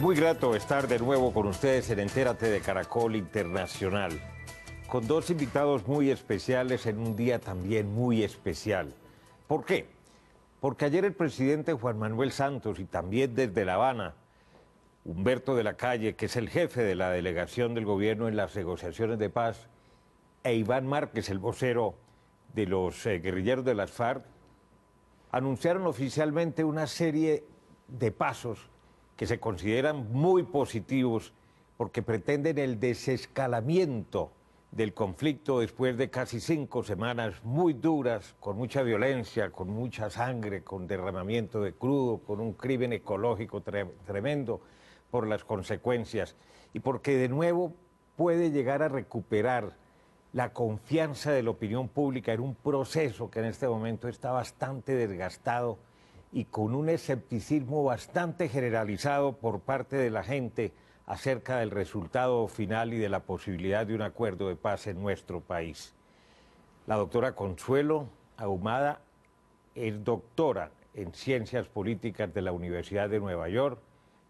muy grato estar de nuevo con ustedes en Entérate de Caracol Internacional, con dos invitados muy especiales en un día también muy especial. ¿Por qué? Porque ayer el presidente Juan Manuel Santos y también desde La Habana, Humberto de la Calle, que es el jefe de la delegación del gobierno en las negociaciones de paz, e Iván Márquez, el vocero de los eh, guerrilleros de las FARC, anunciaron oficialmente una serie de pasos que se consideran muy positivos porque pretenden el desescalamiento del conflicto después de casi cinco semanas muy duras, con mucha violencia, con mucha sangre, con derramamiento de crudo, con un crimen ecológico tremendo por las consecuencias, y porque de nuevo puede llegar a recuperar la confianza de la opinión pública en un proceso que en este momento está bastante desgastado y con un escepticismo bastante generalizado por parte de la gente acerca del resultado final y de la posibilidad de un acuerdo de paz en nuestro país. La doctora Consuelo Ahumada es doctora en Ciencias Políticas de la Universidad de Nueva York,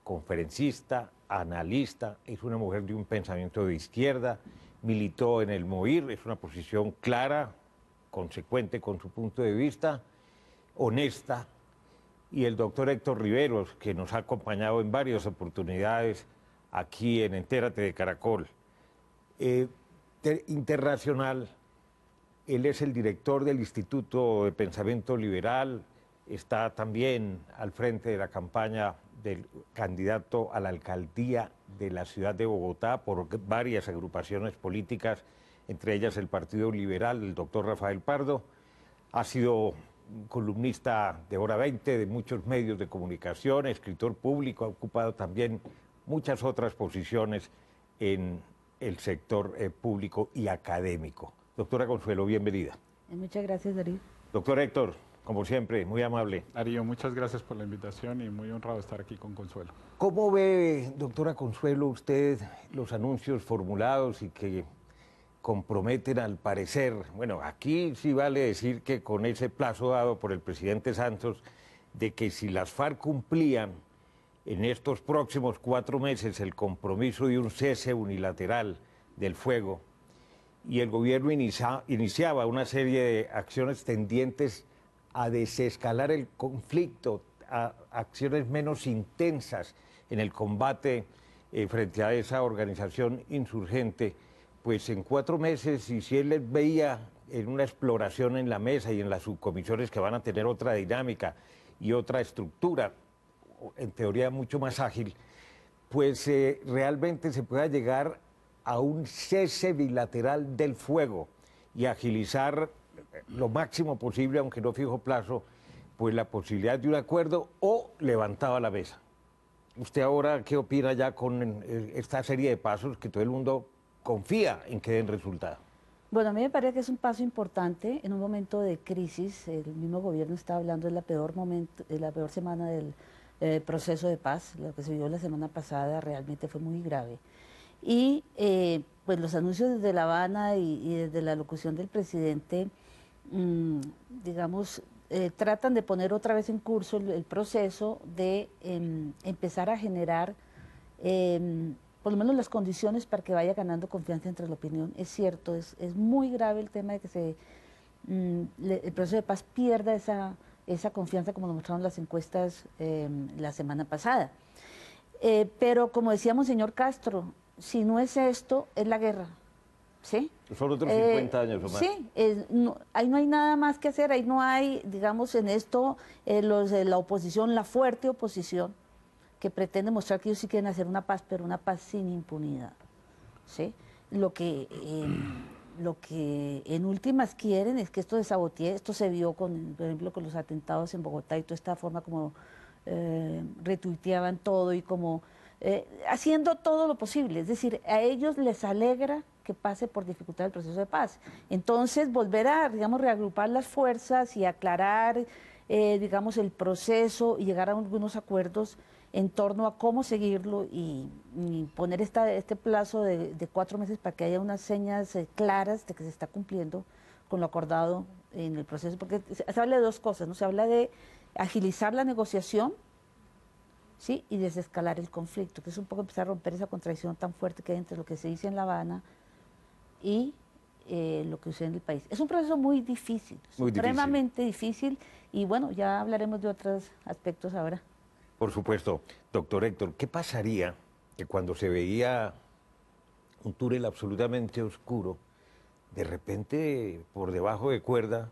conferencista, analista, es una mujer de un pensamiento de izquierda, militó en el MOIR, es una posición clara, consecuente con su punto de vista, honesta, y el doctor Héctor Riveros, que nos ha acompañado en varias oportunidades aquí en Entérate de Caracol. Eh, internacional, él es el director del Instituto de Pensamiento Liberal, está también al frente de la campaña del candidato a la alcaldía de la ciudad de Bogotá por varias agrupaciones políticas, entre ellas el Partido Liberal, el doctor Rafael Pardo. Ha sido columnista de Hora 20, de muchos medios de comunicación, escritor público, ha ocupado también muchas otras posiciones en el sector eh, público y académico. Doctora Consuelo, bienvenida. Eh, muchas gracias, Darío. Doctor Héctor, como siempre, muy amable. Darío, muchas gracias por la invitación y muy honrado estar aquí con Consuelo. ¿Cómo ve, doctora Consuelo, usted los anuncios formulados y que comprometen al parecer, bueno, aquí sí vale decir que con ese plazo dado por el presidente Santos, de que si las FARC cumplían en estos próximos cuatro meses el compromiso de un cese unilateral del fuego y el gobierno iniciaba una serie de acciones tendientes a desescalar el conflicto, a acciones menos intensas en el combate eh, frente a esa organización insurgente, pues en cuatro meses, y si él les veía en una exploración en la mesa y en las subcomisiones que van a tener otra dinámica y otra estructura, en teoría mucho más ágil, pues eh, realmente se pueda llegar a un cese bilateral del fuego y agilizar eh, lo máximo posible, aunque no fijo plazo, pues la posibilidad de un acuerdo o levantado a la mesa. ¿Usted ahora qué opina ya con eh, esta serie de pasos que todo el mundo confía en que den resultado. Bueno, a mí me parece que es un paso importante en un momento de crisis. El mismo gobierno está hablando de la peor, momento, de la peor semana del eh, proceso de paz. Lo que se vio la semana pasada realmente fue muy grave. Y eh, pues los anuncios desde La Habana y, desde la locución del presidente, mm, digamos, eh, tratan de poner otra vez en curso el, el proceso de em, empezar a generar em, por lo menos las condiciones para que vaya ganando confianza entre la opinión. Es cierto, es, muy grave el tema de que se, mm, el proceso de paz pierda esa, esa confianza como lo mostraron las encuestas em, la semana pasada. Eh, pero como decíamos, señor Castro, si no es esto, es la guerra. ¿Sí? Son otros 50 eh, años o Sí, ahí no hay nada más que hacer, ahí no hay, digamos, en esto, eh, los, la oposición, la fuerte oposición, que pretende mostrar que ellos sí quieren hacer una paz, pero una paz sin impunidad. Lo, que, lo que en últimas quieren es que esto desabotee, esto se vio, con, ejemplo, con los atentados en Bogotá y toda esta forma como eh, retuiteaban todo y como eh, haciendo todo lo posible. Es decir, a ellos les alegra que pase por dificultad el proceso de paz. Entonces, volver a, digamos, reagrupar las fuerzas y aclarar, eh, digamos, el proceso y llegar a algunos acuerdos en torno a cómo seguirlo y, poner esta, este plazo de, cuatro meses para que haya unas señas eh, claras de que se está cumpliendo con lo acordado en el proceso, porque se, habla de dos cosas, ¿no? Se habla de agilizar la negociación, ¿sí? Y desescalar el conflicto, que es un poco empezar a romper esa contradicción tan fuerte que hay entre lo que se dice en La Habana y eh, lo que sucede en el país. Es un proceso muy difícil, extremadamente difícil, y bueno, ya hablaremos de otros aspectos ahora. Por supuesto. Doctor Héctor, ¿qué pasaría que cuando se veía un túnel absolutamente oscuro, de repente por debajo de cuerda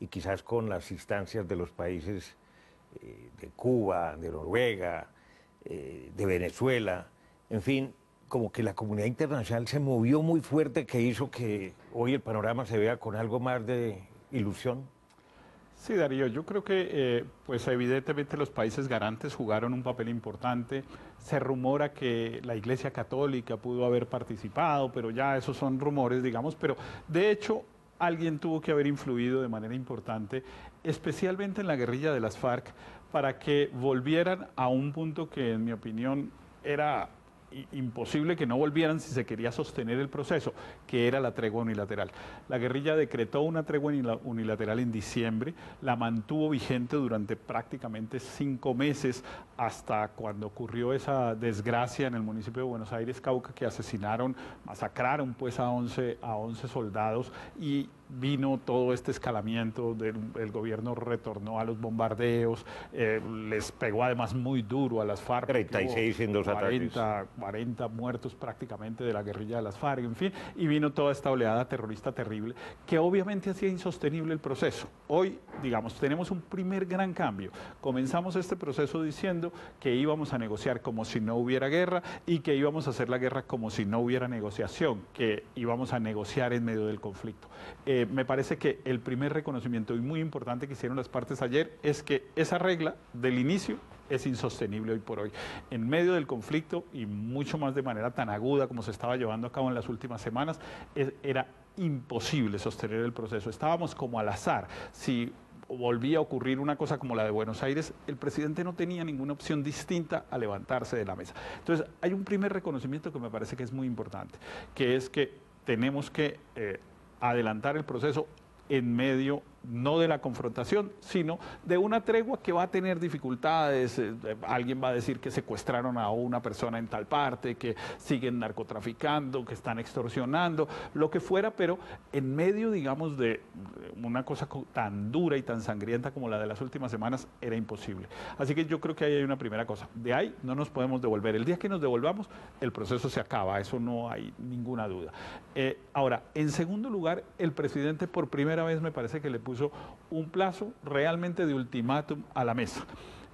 y quizás con las instancias de los países eh, de Cuba, de Noruega, eh, de Venezuela, en fin, como que la comunidad internacional se movió muy fuerte que hizo que hoy el panorama se vea con algo más de ilusión? Sí, Darío, yo creo que eh, pues evidentemente los países garantes jugaron un papel importante. Se rumora que la Iglesia Católica pudo haber participado, pero ya esos son rumores, digamos, pero de hecho alguien tuvo que haber influido de manera importante, especialmente en la guerrilla de las FARC, para que volvieran a un punto que en mi opinión era imposible que no volvieran si se quería sostener el proceso, que era la tregua unilateral. La guerrilla decretó una tregua unilateral en diciembre, la mantuvo vigente durante prácticamente cinco meses hasta cuando ocurrió esa desgracia en el municipio de Buenos Aires, Cauca, que asesinaron, masacraron pues a 11, a 11 soldados y vino todo este escalamiento, del, el gobierno retornó a los bombardeos, eh, les pegó además muy duro a las FARC. 36 40, 40 muertos prácticamente de la guerrilla de las FARC, en fin, y vino toda esta oleada terrorista terrible, que obviamente hacía insostenible el proceso. Hoy, digamos, tenemos un primer gran cambio. Comenzamos este proceso diciendo que íbamos a negociar como si no hubiera guerra y que íbamos a hacer la guerra como si no hubiera negociación, que íbamos a negociar en medio del conflicto. Eh, eh, me parece que el primer reconocimiento y muy importante que hicieron las partes ayer es que esa regla del inicio es insostenible hoy por hoy. En medio del conflicto y mucho más de manera tan aguda como se estaba llevando a cabo en las últimas semanas, era imposible sostener el proceso. Estábamos como al azar. Si volvía a ocurrir una cosa como la de Buenos Aires, el presidente no tenía ninguna opción distinta a levantarse de la mesa. Entonces, hay un primer reconocimiento que me parece que es muy importante, que es que tenemos que... Eh, adelantar el proceso en medio no de la confrontación, sino de una tregua que va a tener dificultades. Eh, eh, alguien va a decir que secuestraron a una persona en tal parte, que siguen narcotraficando, que están extorsionando, lo que fuera, pero en medio, digamos, de una cosa tan dura y tan sangrienta como la de las últimas semanas, era imposible. Así que yo creo que ahí hay una primera cosa. De ahí no nos podemos devolver. El día que nos devolvamos, el proceso se acaba, eso no hay ninguna duda. Eh, ahora, en segundo lugar, el presidente por primera vez me parece que le puso puso un plazo realmente de ultimátum a la mesa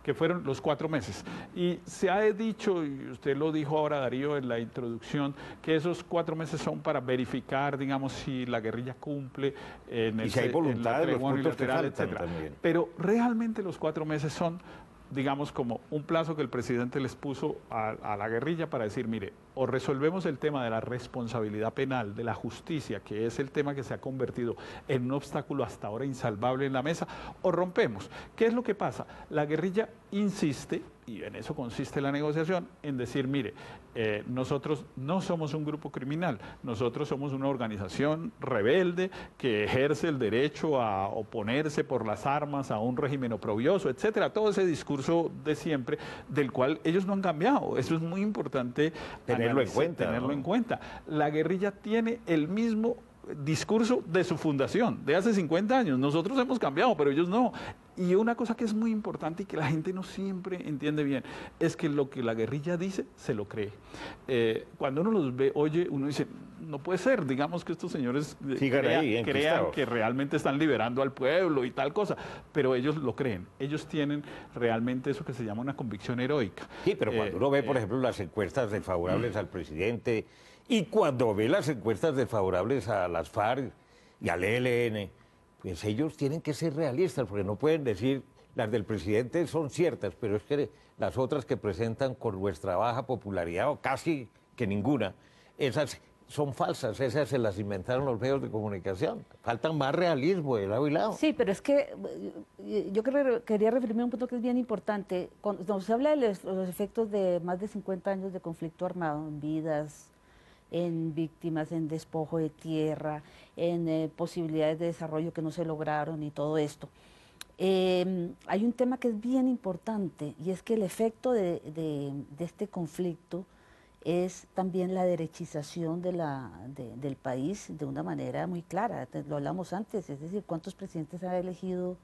que fueron los cuatro meses. Y se ha dicho, y usted lo dijo ahora Darío en la introducción, que esos cuatro meses son para verificar, digamos, si la guerrilla cumple en el... si voluntad de los Pero realmente los cuatro meses son digamos, como un plazo que el presidente les puso a, la guerrilla para decir, mire, o resolvemos el tema de la responsabilidad penal, de la justicia, que es el tema que se ha convertido en un obstáculo hasta ahora insalvable en la mesa, o rompemos. ¿Qué es lo que pasa? La guerrilla insiste y en eso consiste la negociación, en decir, mire, eh, nosotros no somos un grupo criminal, nosotros somos una organización rebelde que ejerce el derecho a oponerse por las armas a un régimen oprobioso, etcétera, todo ese discurso de siempre, del cual ellos no han cambiado. Eso es muy importante tenerlo en cuenta. Tenerlo en cuenta. La guerrilla tiene el mismo discurso de su fundación, de hace 50 años. Nosotros hemos cambiado, pero ellos no. Y una cosa que es muy importante y que la gente no siempre entiende bien es que lo que la guerrilla dice se lo cree. Eh, cuando uno los ve, oye, uno dice, no puede ser, digamos que estos señores eh, crean que realmente están liberando al pueblo y tal cosa, pero ellos lo creen, ellos tienen realmente eso que se llama una convicción heroica. Sí, pero cuando eh, uno ve, por ejemplo, las encuestas desfavorables mm. al presidente y cuando ve las encuestas desfavorables a las FARC y al ELN, pues ellos tienen que ser realistas, porque no pueden decir, las del presidente son ciertas, pero es que las otras que presentan con nuestra baja popularidad, o casi que ninguna, esas son falsas, esas se las inventaron los medios de comunicación. Faltan más realismo de lado y lado. Sí, pero es que eh, yo quería referirme a un punto que es bien importante. Cuando se habla de los efectos de más de 50 años de conflicto armado, en vidas, en víctimas, en despojo de tierra, en eh, posibilidades de desarrollo que no se lograron y todo esto. Em, hay un tema que es bien importante y es que el efecto de, este conflicto es también la derechización del país de una manera muy clara. Lo hablamos antes, es decir, cuántos presidentes se han elegido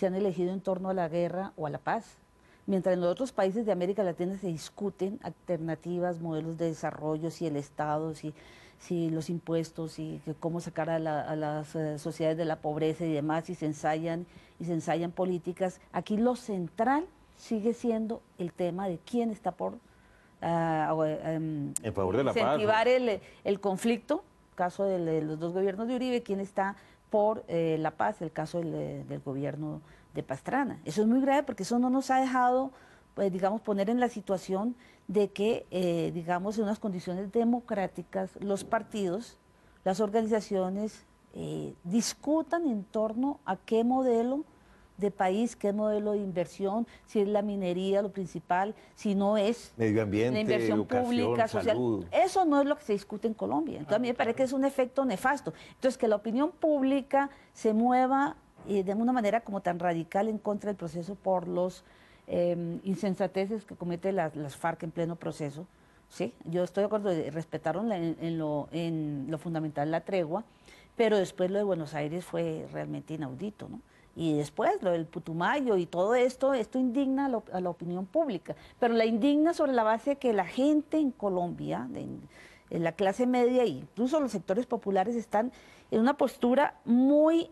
en torno a la guerra o a la paz Mientras en los otros países de América Latina se discuten alternativas, modelos de desarrollo, si el Estado, si, si los impuestos, si cómo sacar a, las eh, sociedades de la pobreza y demás, y se ensayan, y se ensayan políticas, aquí lo central sigue siendo el tema de quién está por uh, favor de la paz, incentivar el, conflicto, caso de los dos gobiernos de Uribe, quién está por eh, la paz, el caso del, del gobierno de Pastrana. Eso es muy grave porque eso no nos ha dejado, pues, digamos, poner en la situación de que, eh, digamos, en unas condiciones democráticas los partidos, las organizaciones eh, discutan en torno a qué modelo de país, qué modelo de inversión, si es la minería lo principal, si no es medio la inversión pública, social. Eso no es lo que se discute en Colombia. Entonces a mí me ah, parece que es un efecto nefasto. Entonces que la opinión pública se mueva y de una manera como tan radical en contra del proceso por los em, insensateces que comete las, FARC en pleno proceso. ¿sí? Yo estoy de acuerdo, eh, respetaron en, lo, fundamental la tregua, pero después lo de Buenos Aires fue realmente inaudito. ¿no? y después lo del Putumayo y todo esto, esto indigna a, la opinión pública, pero la indigna sobre la base de que la gente en Colombia, en, la clase media e incluso los sectores populares están en una postura muy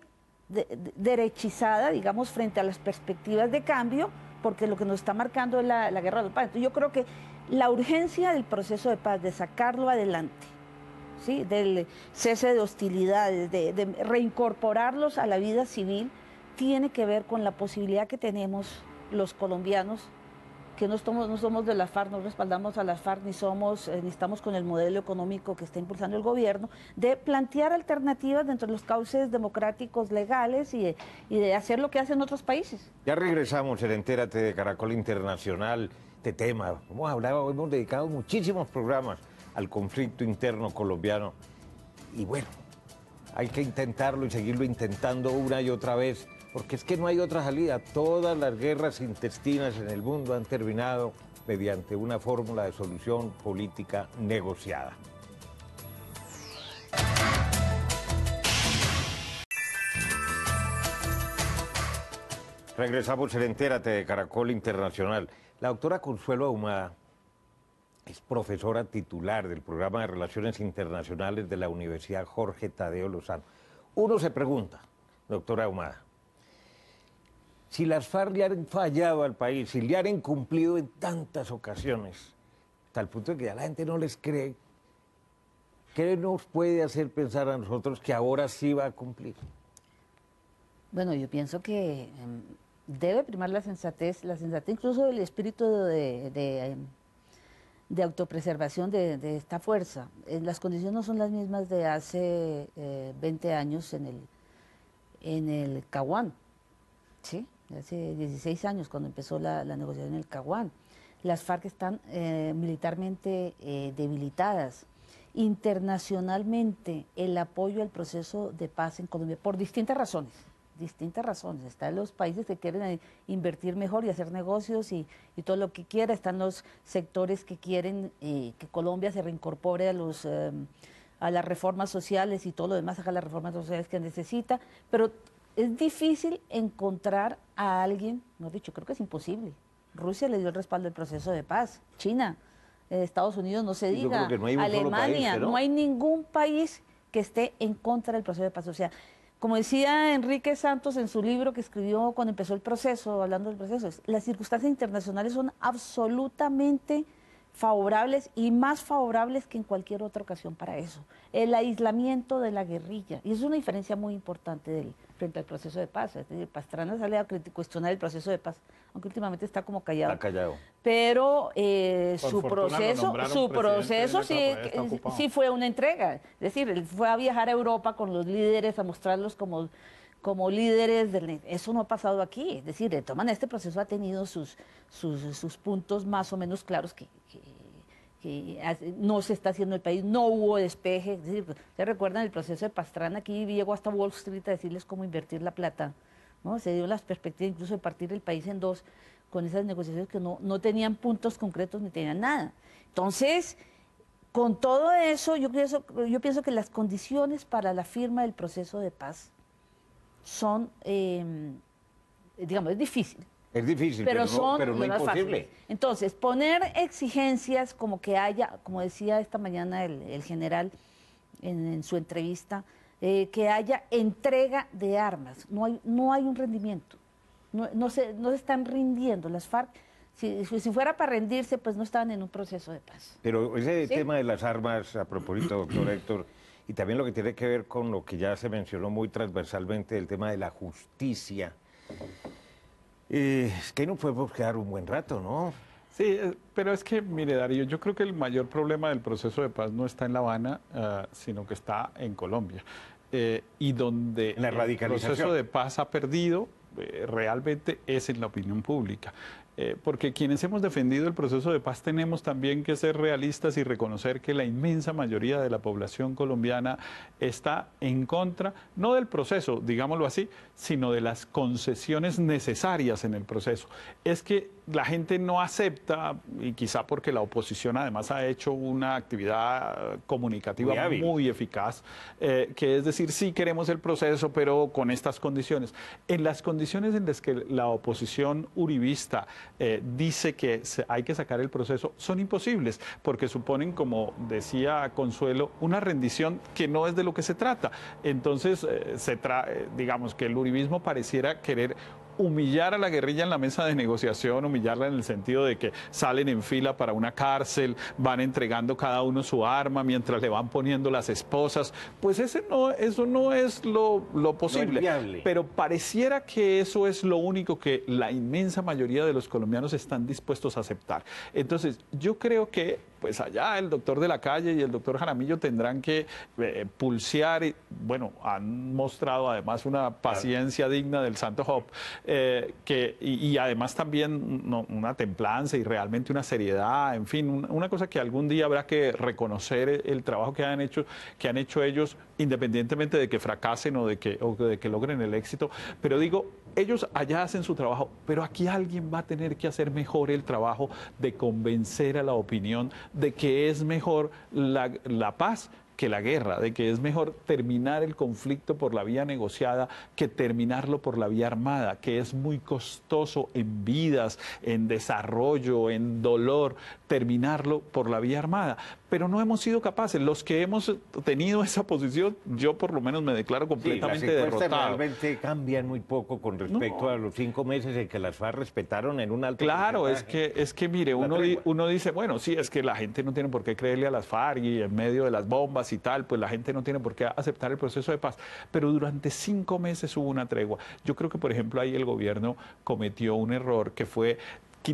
derechizada, digamos, frente a las perspectivas de cambio, porque lo que nos está marcando es la, guerra de paz. yo creo que la urgencia del proceso de paz, de sacarlo adelante, ¿sí? del cese de hostilidades, de reincorporarlos a la vida civil, tiene que ver con la posibilidad que tenemos los colombianos que no somos, de la FARC, no respaldamos a la FARC, ni somos, eh, ni estamos con el modelo económico que está impulsando el gobierno, de plantear alternativas dentro de los cauces democráticos, legales y de, hacer lo que hacen otros países. Ya regresamos en Entérate de Caracol Internacional, este tema. Hemos hablado, hemos dedicado muchísimos programas al conflicto interno colombiano. Y bueno, hay que intentarlo y seguirlo intentando una y otra vez porque es que no hay otra salida. Todas las guerras intestinas en el mundo han terminado mediante una fórmula de solución política negociada. Regresamos en Entérate de Caracol Internacional. La doctora Consuelo Ahumada es profesora titular del programa de Relaciones Internacionales de la Universidad Jorge Tadeo Lozano. Uno se pregunta, doctora Ahumada, si las FARC le han fallado al país, si le han cumplido en tantas ocasiones, tal punto que ya la gente no les cree, ¿qué nos puede hacer pensar a nosotros que ahora sí va a cumplir? Bueno, yo pienso que em, debe primar la sensatez, la sensatez incluso el espíritu em, de, autopreservación de, esta fuerza. Eh, las condiciones no son las mismas de hace 20 eh, años en el, en el Caguán, ¿sí? hace 16 años, cuando empezó la, negociación en el Caguán. Las FARC están eh, militarmente eh, debilitadas. Internacionalmente, el apoyo al proceso de paz en Colombia, por distintas razones, distintas razones. Están los países que quieren eh, invertir mejor y hacer negocios y, todo lo que quiera. Están los sectores que quieren que Colombia se reincorpore a los a las reformas sociales y todo lo demás, a las reformas sociales que necesita, pero es difícil encontrar a alguien, no he dicho, creo que es imposible. Rusia le dio el respaldo al proceso de paz, China, eh, Estados Unidos, no se diga, Alemania, ¿no? no hay ningún país que esté en contra del proceso de paz. O sea, como decía Enrique Santos en su libro que escribió cuando empezó el proceso, hablando del proceso, las circunstancias internacionales son absolutamente favorables y más favorables que en cualquier otra ocasión para eso. El aislamiento de la guerrilla, y es una diferencia muy importante del, frente al proceso de paz. Pastrana sale a cuestionar el proceso de paz, aunque últimamente está como callado. callado. Pero eh, su proceso, su proceso sí, sí fue una entrega. Es decir, él fue a viajar a Europa con los líderes a mostrarlos como como líderes del... Eso no ha pasado aquí. Es decir, de toman este proceso ha tenido sus, sus, puntos más o menos claros que, no se está haciendo el país, no hubo despeje. Es decir, ¿se recuerdan el proceso de Pastrana? Aquí llegó hasta Wall Street a decirles cómo invertir la plata. ¿no? Se dio las perspectivas incluso de partir el país en dos con esas negociaciones que no, tenían puntos concretos ni tenían nada. Entonces, con todo eso, yo pienso que las condiciones para la firma del proceso de paz son, em, digamos, es difícil. Es difícil, pero, son, no, imposible. Entonces, poner exigencias como que haya, como decía esta mañana el, general en, su entrevista, eh, que haya entrega de armas. No hay, no hay un rendimiento. No, se, están rindiendo. Las FARC si, si, fuera para rendirse, pues no estaban en un proceso de paz. Pero ese tema de las armas, a propósito, doctor Héctor, y también lo que tiene que ver con lo que ya se mencionó muy transversalmente, el tema de la justicia. Eh, es que no podemos quedar un buen rato, ¿no? Sí, eh, pero es que, mire, Darío, yo creo que el mayor problema del proceso de paz no está en La Habana, ah, sino que está en Colombia. Eh, y donde el proceso de paz ha perdido realmente es en la opinión pública. Eh, porque quienes hemos defendido el proceso de paz tenemos también que ser realistas y reconocer que la inmensa mayoría de la población colombiana está en contra, no del proceso, digámoslo así, sino de las concesiones necesarias en el proceso. Es que la gente no acepta, y quizá porque la oposición además ha hecho una actividad comunicativa muy, eficaz, eh, que es decir, sí queremos el proceso, pero con estas condiciones. En las condiciones en las que la oposición uribista eh, dice que hay que sacar el proceso, son imposibles, porque suponen, como decía Consuelo, una rendición que no es de lo que se trata. Entonces, eh, se digamos que el uribismo pareciera querer humillar a la guerrilla en la mesa de negociación, humillarla en el sentido de que salen en fila para una cárcel, van entregando cada uno su arma mientras le van poniendo las esposas, pues ese no, eso no es lo, posible. Pero pareciera que eso es lo único que la inmensa mayoría de los colombianos están dispuestos a aceptar. Entonces, yo creo que pues allá el doctor de la calle y el doctor Jaramillo tendrán que eh, pulsear. Y, bueno, han mostrado además una paciencia digna del Santo Job eh, que, y, además también una templanza y realmente una seriedad, en fin, una cosa que algún día habrá que reconocer el, el, trabajo que han hecho, que han hecho ellos, independientemente de que fracasen o de que, o de que logren el éxito. Pero digo, ellos allá hacen su trabajo, pero aquí alguien va a tener que hacer mejor el trabajo de convencer a la opinión de que es mejor la, paz que la guerra, de que es mejor terminar el conflicto por la vía negociada que terminarlo por la vía armada, que es muy costoso en vidas, en desarrollo, en dolor, terminarlo por la vía armada. Pero no hemos sido capaces, los que hemos tenido esa posición, yo por lo menos me declaro completamente sí, las realmente cambian muy poco con respecto a los cinco meses en que las FARC respetaron en un alto Claro, es que, es que mire, uno, uno dice, bueno, sí, es que la gente no tiene por qué creerle a las FARC y en medio de las bombas y tal, pues la gente no tiene por qué aceptar el proceso de paz. Pero durante cinco meses hubo una tregua. Yo creo que, por ejemplo, ahí el gobierno cometió un error que fue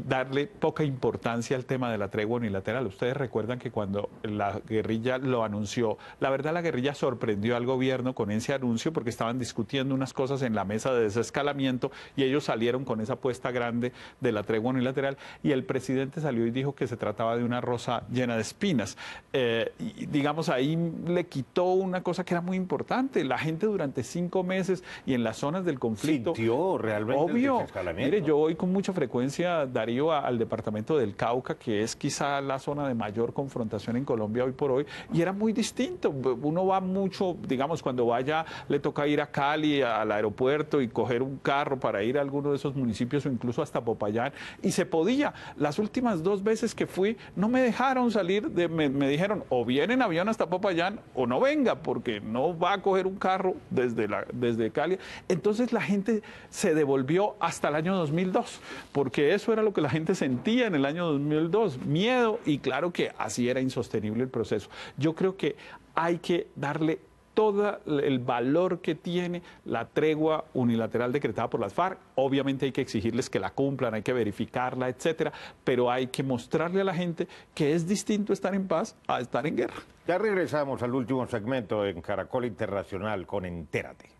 darle poca importancia al tema de la tregua unilateral. Ustedes recuerdan que cuando la guerrilla lo anunció, la verdad la guerrilla sorprendió al gobierno con ese anuncio porque estaban discutiendo unas cosas en la mesa de desescalamiento y ellos salieron con esa apuesta grande de la tregua unilateral y el presidente salió y dijo que se trataba de una rosa llena de espinas. Eh, digamos, ahí le quitó una cosa que era muy importante. La gente durante cinco meses y en las zonas del conflicto... Sintió realmente obvio, desescalamiento. Mire, yo voy con mucha frecuencia Darío, al departamento del Cauca, que es quizá la zona de mayor confrontación en Colombia hoy por hoy, y era muy distinto. Uno va mucho, digamos, cuando vaya, le toca ir a Cali, al aeropuerto y coger un carro para ir a alguno de esos municipios o incluso hasta Popayán, y se podía. Las últimas dos veces que fui, no me dejaron salir, me, dijeron, o vienen en avión hasta Popayán, o no venga, porque no va a coger un carro desde, desde Cali. Entonces la gente se devolvió hasta el año 2002, porque eso era lo que la gente sentía en el año 2002, miedo, y claro que así era insostenible el proceso. Yo creo que hay que darle todo el valor que tiene la tregua unilateral decretada por las FARC. Obviamente hay que exigirles que la cumplan, hay que verificarla, etcétera, pero hay que mostrarle a la gente que es distinto estar en paz a estar en guerra. Ya regresamos al último segmento en Caracol Internacional con Entérate.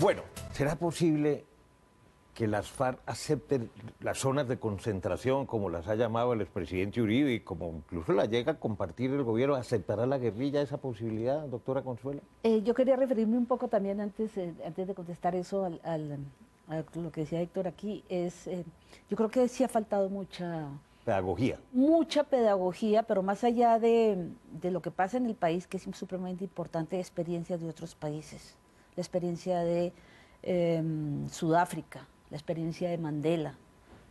Bueno, ¿será posible que las FARC acepten las zonas de concentración, como las ha llamado el expresidente Uribe, y como incluso la llega a compartir el gobierno, ¿aceptará la guerrilla esa posibilidad, doctora Consuelo? Eh, yo quería referirme un poco también, antes, eh, antes de contestar eso, al, a lo que decía Héctor aquí, es, eh, yo creo que sí ha faltado mucha... Pedagogía. Mucha pedagogía, pero más allá de, de lo que pasa en el país, que es supremamente importante, experiencias de otros países la experiencia de em, Sudáfrica, la experiencia de Mandela.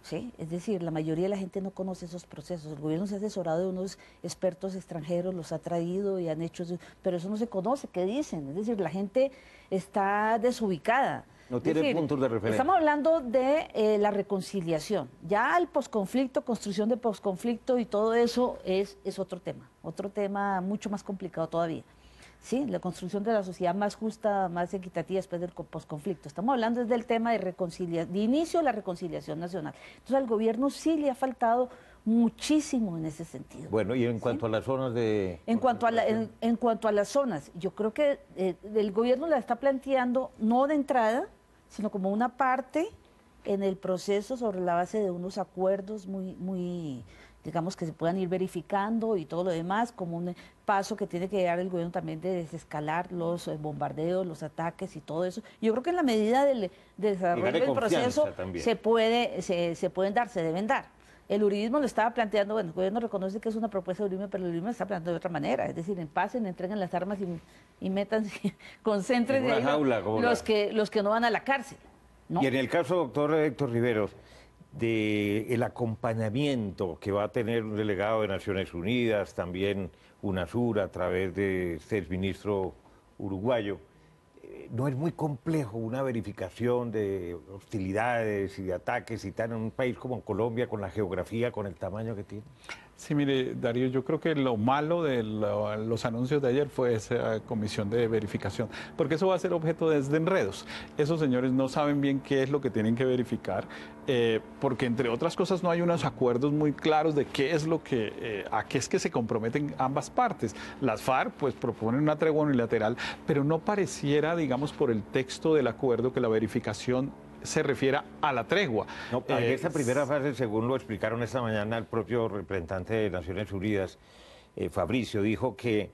¿sí? Es decir, la mayoría de la gente no conoce esos procesos. El gobierno se ha asesorado de unos expertos extranjeros, los ha traído y han hecho, pero eso no se conoce, ¿qué dicen? Es decir, la gente está desubicada. No tiene puntos de referencia. Estamos hablando de eh, la reconciliación. Ya el posconflicto, construcción de posconflicto y todo eso es otro tema, otro tema mucho más complicado todavía. ¿sí? la construcción de la sociedad más justa, más equitativa después del posconflicto. Estamos hablando desde el tema de, de inicio de la reconciliación nacional. Entonces al gobierno sí le ha faltado muchísimo en ese sentido. Bueno, y en cuanto a las zonas de... En cuanto a, en, cuanto a las zonas, yo creo que eh, el gobierno la está planteando no de entrada, sino como una parte en el proceso sobre la base de unos acuerdos muy... muy digamos que se puedan ir verificando y todo lo demás, como un paso que tiene que dar el gobierno también de desescalar los eh, bombardeos, los ataques y todo eso. Yo creo que en la medida del, desarrollo del proceso se puede, se, se pueden dar, se deben dar. El uribismo lo estaba planteando, bueno, el gobierno reconoce que es una propuesta de uribismo, pero el uribismo lo está planteando de otra manera, es decir, en pasen, entregan las armas y, metan, concentren los, que, los que no van a la cárcel. Y en el caso, doctor Héctor Riveros, del el acompañamiento que va a tener un delegado de Naciones Unidas, también UNASUR a través de este ministro uruguayo. Eh, no es muy complejo una verificación de hostilidades y de ataques y tal en un país como Colombia, con la geografía, con el tamaño que tiene. Sí, mire, Darío, yo creo que lo malo de los anuncios de ayer fue esa comisión de verificación, porque eso va a ser objeto de, enredos. Esos señores no saben bien qué es lo que tienen que verificar, eh, porque entre otras cosas no hay unos acuerdos muy claros de qué es lo que, eh, a qué es que se comprometen ambas partes. Las FARC pues proponen una tregua unilateral, pero no pareciera, digamos, por el texto del acuerdo que la verificación se refiera a la tregua. En eh, esta primera fase, según lo explicaron esta mañana el propio representante de Naciones Unidas, eh, Fabricio, dijo que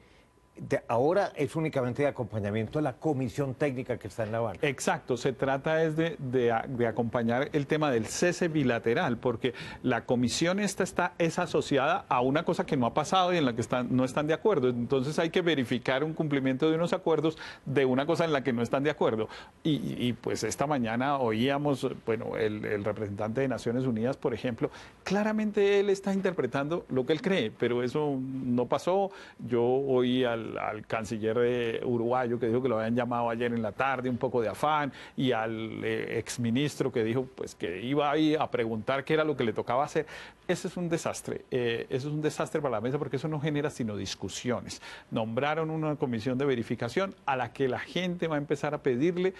ahora es únicamente de acompañamiento a la comisión técnica que está en La Habana. Exacto, se trata es de, de, acompañar el tema del cese bilateral, porque la comisión esta está, es asociada a una cosa que no ha pasado y en la que están, no están de acuerdo. Entonces hay que verificar un cumplimiento de unos acuerdos de una cosa en la que no están de acuerdo. Y, pues esta mañana oíamos, bueno, el, el representante de Naciones Unidas, por ejemplo, claramente él está interpretando lo que él cree, pero eso no pasó. Yo oí al al, canciller de eh, uruguayo que dijo que lo habían llamado ayer en la tarde, un poco de afán, y al eh, exministro que dijo pues que iba ahí a preguntar qué era lo que le tocaba hacer. Ese es un desastre, eh, eso es un desastre para la mesa porque eso no genera sino discusiones. Nombraron una comisión de verificación a la que la gente va a empezar a pedirle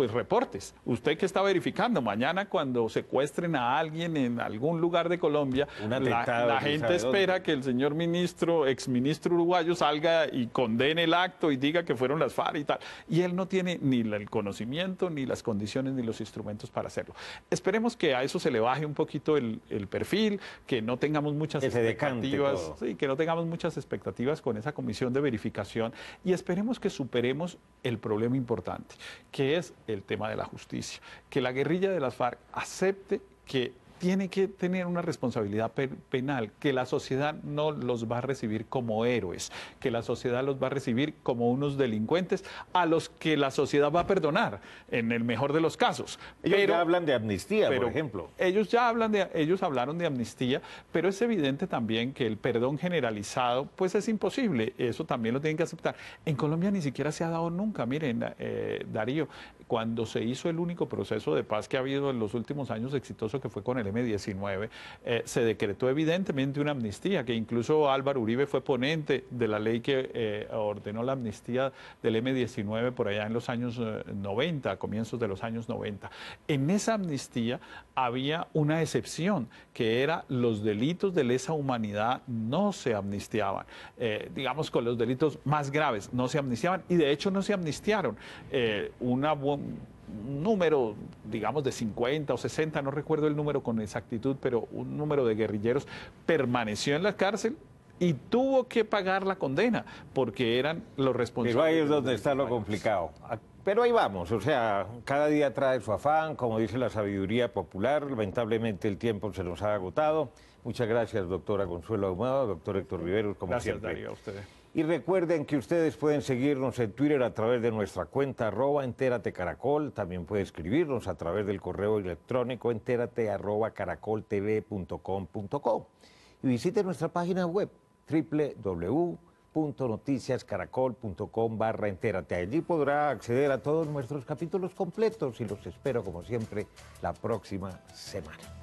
pues reportes. Usted que está verificando, mañana cuando secuestren a alguien en algún lugar de Colombia, la, gente espera que el señor ministro, ex ministro uruguayo, salga y condene el acto y diga que fueron las FARC y tal. Y él no tiene ni el conocimiento, ni las condiciones, ni los instrumentos para hacerlo. Esperemos que a eso se le baje un poquito el, perfil, que no tengamos muchas expectativas, sí, que no tengamos muchas expectativas con esa comisión de verificación y esperemos que superemos el problema importante, que es el tema de la justicia. Que la guerrilla de las FARC acepte que tiene que tener una responsabilidad penal, que la sociedad no los va a recibir como héroes, que la sociedad los va a recibir como unos delincuentes a los que la sociedad va a perdonar, en el mejor de los casos. Ellos ya hablan de amnistía, por ejemplo. Ellos ya hablan de, ellos hablaron de amnistía, pero es evidente también que el perdón generalizado, pues es imposible, eso también lo tienen que aceptar. En Colombia ni siquiera se ha dado nunca, miren, eh, Darío, cuando se hizo el único proceso de paz que ha habido en los últimos años exitoso que fue con el M19, eh, se decretó evidentemente una amnistía, que incluso Álvaro Uribe fue ponente de la ley que eh, ordenó la amnistía del M19 por allá en los años 90, eh, comienzos de los años 90. En esa amnistía había una excepción, que era los delitos de lesa humanidad no se amnistiaban, digamos con los delitos más graves no se amnistiaban y de hecho no se amnistiaron. una buena un número, digamos, de 50 o 60, no recuerdo el número con exactitud, pero un número de guerrilleros permaneció en la cárcel y tuvo que pagar la condena porque eran los responsables. Pero ahí es donde está lo complicado. Ah, pero ahí vamos, o sea, cada día trae su afán, como dice la sabiduría popular, lamentablemente el tiempo se nos ha agotado. Muchas gracias, doctora Consuelo Ahumada, doctor Héctor Rivero, como siempre. Darío, a ustedes. Y recuerden que ustedes pueden seguirnos en Twitter a través de nuestra cuenta arroba entérate También puede escribirnos a través del correo electrónico entérate arroba Y visite nuestra página web www.noticiascaracol.com barra entérate. Allí podrá acceder a todos nuestros capítulos completos y los espero como siempre la próxima semana.